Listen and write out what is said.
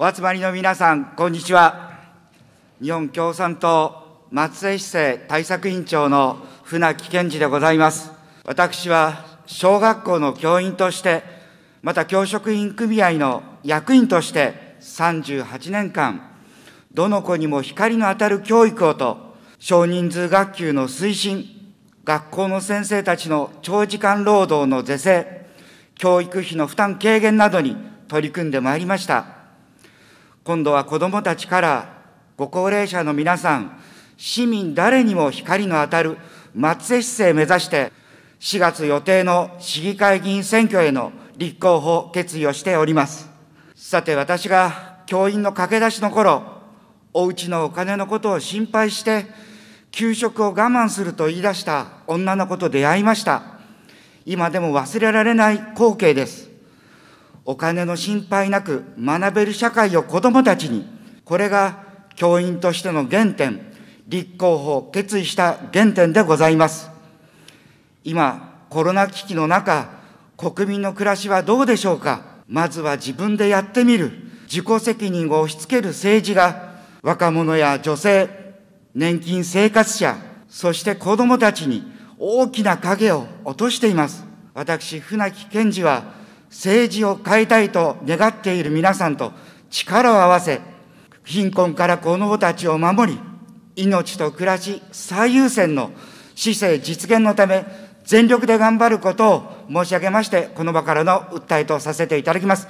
お集まりの皆さん、こんにちは。日本共産党松江市政対策委員長の船木健二でございます。私は小学校の教員として、また教職員組合の役員として38年間、どの子にも光の当たる教育をと、少人数学級の推進、学校の先生たちの長時間労働の是正、教育費の負担軽減などに取り組んでまいりました。今度は子どもたちからご高齢者の皆さん、市民誰にも光の当たる松江市政目指して、4月予定の市議会議員選挙への立候補決意をしております。さて、私が教員の駆け出しの頃、おうちのお金のことを心配して、給食を我慢すると言い出した女の子と出会いました。今でも忘れられない光景です。お金の心配なく学べる社会を子どもたちに、これが教員としての原点、立候補を決意した原点でございます。今、コロナ危機の中、国民の暮らしはどうでしょうかまずは自分でやってみる、自己責任を押し付ける政治が、若者や女性、年金生活者、そして子供たちに大きな影を落としています。私、船木健二は、政治を変えたいと願っている皆さんと力を合わせ、貧困から子供たちを守り、命と暮らし最優先の市政実現のため、全力で頑張ることを申し上げまして、この場からの訴えとさせていただきます。